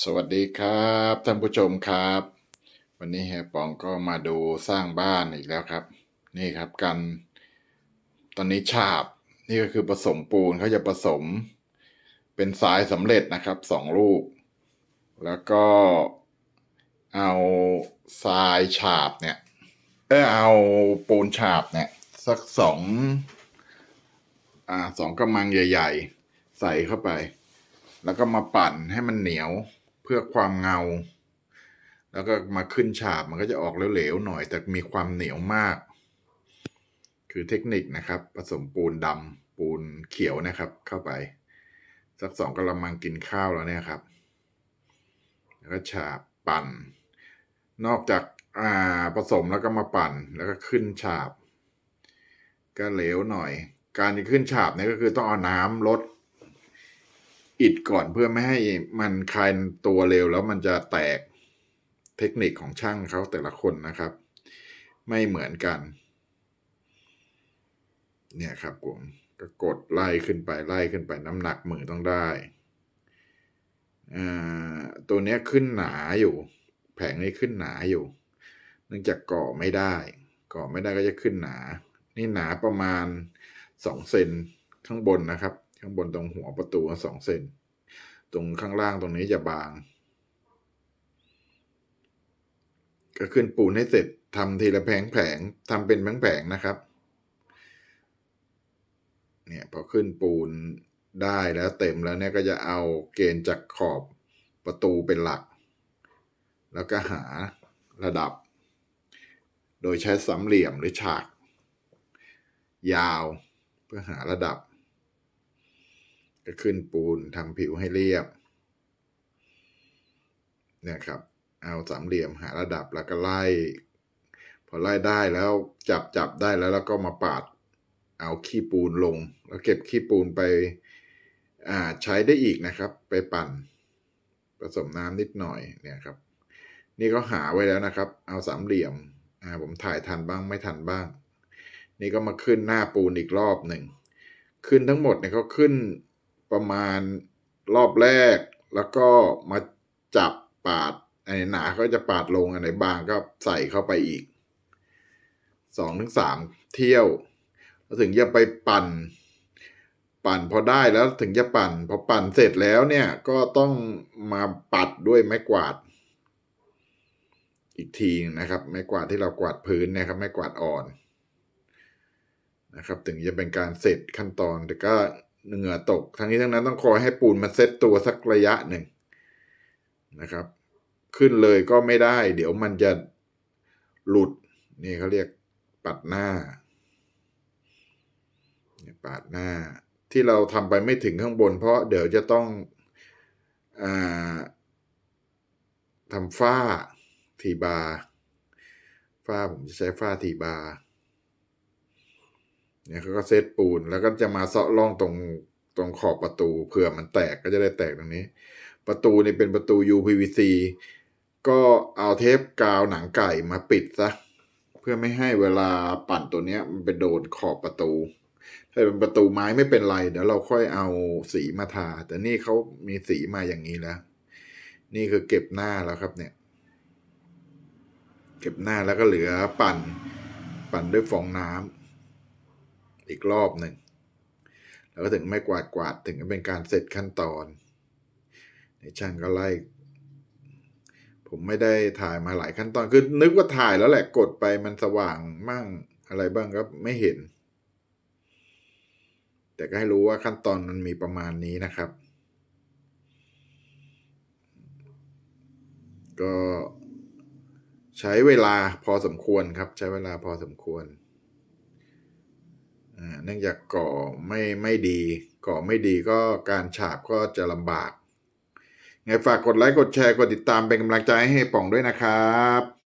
สวัสดีครับท่านผู้ชม ครับ วันนี้เฮียปองก็มาดูสร้างบ้านอีกแล้วครับ นี่ครับกันตอนนี้ฉาบนี่ก็คือผสมปูนเขาจะผสมเป็นทรายสำเร็จนะครับสองลูกแล้วก็ เอาทรายฉาบเนี่ยเออเอาปูนฉาบเนี่ยสักสองอ่าสองกำมังใหญ่ ๆ ใส่เข้าไป แล้วก็มาปั่นให้มันเหนียวพื่อความเงา แล้วก็มาขึ้นฉาบมันก็จะออกเหลวๆหน่อยแต่มีความเหนียวมาก คือเทคนิคนะครับ ผสมปูนดำปูนเขียวนะครับเข้าไปสักสองกระมังกินข้าวแล้วเนี่ยครับ แล้วก็ฉาบปั่น นอกจากอ่าผสมแล้วก็มาปั่น แล้วก็ขึ้นฉาบก็เหลวหน่อย การขึ้นฉาบเนี่ยก็คือต้องเอาน้ำลดอิดก่อนเพื่อไม่ให้มันคลายตัวเร็วแล้วมันจะแตกเทคนิคของช่างเขาแต่ละคนนะครับ ไม่เหมือนกัน เนี่ยครับผมก็กดไล่ขึ้นไปไล่ขึ้นไป น้ำหนักมือต้องได้ตัวนี้ขึ้นหนาอยู่ แผงนี้ขึ้นหนาอยู่ เนื่องจากก่อไม่ได้ ก่อไม่ได้ก็จะขึ้นหนา นี่หนาประมาณ2เซนข้างบนนะครับข้างบนตรงหัวประตูสองเซน ตรงข้างล่างตรงนี้จะบาง ก็ขึ้นปูนให้เสร็จทำทีละแผงแผงทำเป็นแผงแผงนะครับ เนี่ยพอขึ้นปูนได้แล้วเต็มแล้วเนี่ยก็จะเอาเกณฑ์จากขอบประตูเป็นหลัก แล้วก็หาระดับ โดยใช้สามเหลี่ยมหรือฉาก ยาวเพื่อหาระดับก็ขึ้นปูนทำผิวให้เรียบนะครับ เอาสามเหลี่ยมหาระดับ แล้วก็ไล่ พอไล่ได้แล้วจับจับได้แล้วแล้วก็มาปาด เอาขี้ปูนลงแล้วเก็บขี้ปูนไปใช้ได้อีกนะครับ ไปปั่นผสมน้ำนิดหน่อย เนี่ยครับ นี่ก็หาไว้แล้วนะครับ เอาสามเหลี่ยมผมถ่ายทันบ้าง ไม่ทันบ้าง นี่ก็มาขึ้นหน้าปูนอีกรอบหนึ่ง ขึ้นทั้งหมดเนี่ยเขาขึ้นประมาณรอบแรกแล้วก็มาจับปาดอันไหนหนาก็จะปาดลงอันไหนบางก็ใส่เข้าไปอีกสองถึงสามเที่ยวถึงจะไปปั่นปั่นพอได้แล้วถึงจะปั่นพอปั่นเสร็จแล้วเนี่ยก็ต้องมาปัดด้วยไม้กวาด อีกทีนะครับ ไม้กวาดที่เรากวาดพื้นนะครับไม้กวาดอ่อน นะครับ ถึงจะเป็นการเสร็จขั้นตอนแต่ก็เหงื่อตกทั้งนี้ทั้งนั้นต้องคอยให้ปูนมันเซตตัวสักระยะหนึ่งนะครับ ขึ้นเลยก็ไม่ได้ เดี๋ยวมันจะหลุด นี่เขาเรียกปัดหน้าปาดหน้า ที่เราทำไปไม่ถึงข้างบน เพราะเดี๋ยวจะต้องอทำฝ้าทีบาฝ้าผมจะใช้ฝ้าทีบาเนี่ยเขาก็เซตปูน แล้วก็จะมาเซาะร่องตรงตรงขอบประตูเผื่อมันแตกก็จะได้แตกตรงนี้ ประตูนี่เป็นประตู UPVC ก็เอาเทปกาวหนังไก่มาปิดซะเพื่อไม่ให้เวลาปั่นตัวเนี้ยมันไปโดนขอบประตู ถ้าเป็นประตูไม้ไม่เป็นไรเดี๋ยวเราค่อยเอาสีมาทา แต่นี่เขามีสีมาอย่างนี้แล้ว นี่คือเก็บหน้าแล้วครับเนี่ย เก็บหน้าแล้วก็เหลือปั่นปั่นด้วยฟองน้ำอีกรอบหนึ่งแล้วก็ถึงไม่กวาดกวาดถึงเป็นการเสร็จขั้นตอน ในช่างก็ไล่ผมไม่ได้ถ่ายมาหลายขั้นตอน คือนึกว่าถ่ายแล้วแหละกดไปมันสว่างมั่งอะไรบ้างก็ไม่เห็น แต่ก็ให้รู้ว่าขั้นตอนมันมีประมาณนี้นะครับ ก็ใช้เวลาพอสมควรครับ ใช้เวลาพอสมควรเนื่องจากก่อไม่ไม่ดี ก่อไม่ดีก็การฉาบก็จะลำบาก ไงฝากกดไลค์กดแชร์กดติดตามเป็นกำลังใจให้ป่องด้วยนะครับ